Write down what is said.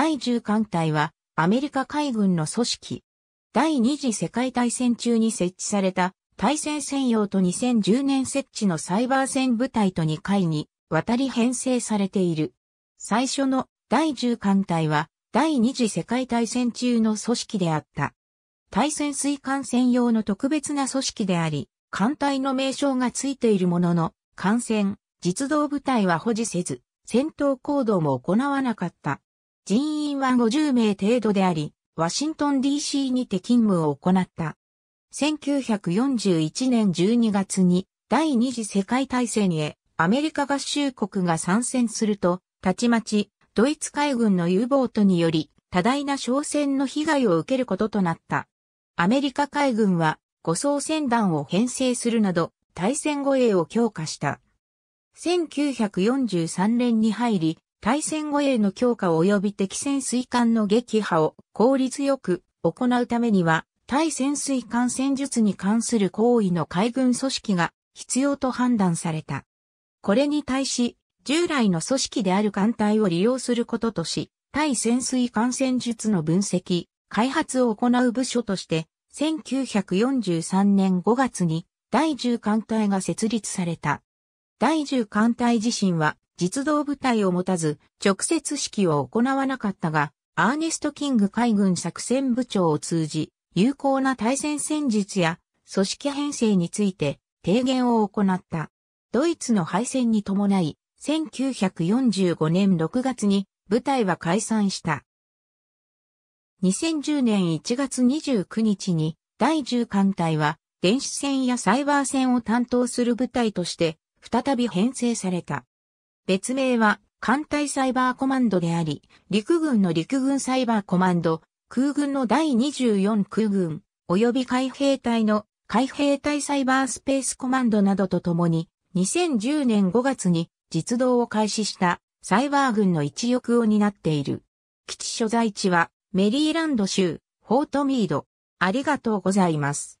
第10艦隊はアメリカ海軍の組織。第二次世界大戦中に設置された対戦専用と2010年設置のサイバー戦部隊と2回に渡り編成されている。最初の第10艦隊は第二次世界大戦中の組織であった。対戦水艦専用の特別な組織であり、艦隊の名称がついているものの、艦船、実動部隊は保持せず、戦闘行動も行わなかった。人員は50名程度であり、ワシントン DC にて勤務を行った。1941年12月に第二次世界大戦へアメリカ合衆国が参戦すると、たちまちドイツ海軍の U ボートにより多大な商船の被害を受けることとなった。アメリカ海軍は護送船団を編成するなど対戦護衛を強化した。1943年に入り、対戦護衛の強化及び敵潜水艦の撃破を効率よく行うためには、対潜水艦戦術に関する行為の海軍組織が必要と判断された。これに対し、従来の組織である艦隊を利用することとし、対潜水艦戦術の分析、開発を行う部署として、1943年5月に第10艦隊が設立された。第10艦隊自身は実動部隊を持たず、直接指揮を行わなかったが、アーネスト・キング海軍作戦部長を通じ、有効な対戦戦術や組織編成について提言を行った。ドイツの敗戦に伴い、1945年6月に部隊は解散した。2010年1月29日に第10艦隊は電子戦やサイバー戦を担当する部隊として再び編成された。別名は艦隊サイバーコマンドであり、陸軍の陸軍サイバーコマンド、空軍の第24空軍、及び海兵隊の海兵隊サイバースペースコマンドなどとともに、2010年5月に実動を開始したサイバー軍の一翼を担っている。基地所在地はメリーランド州、フォートミード。ありがとうございます。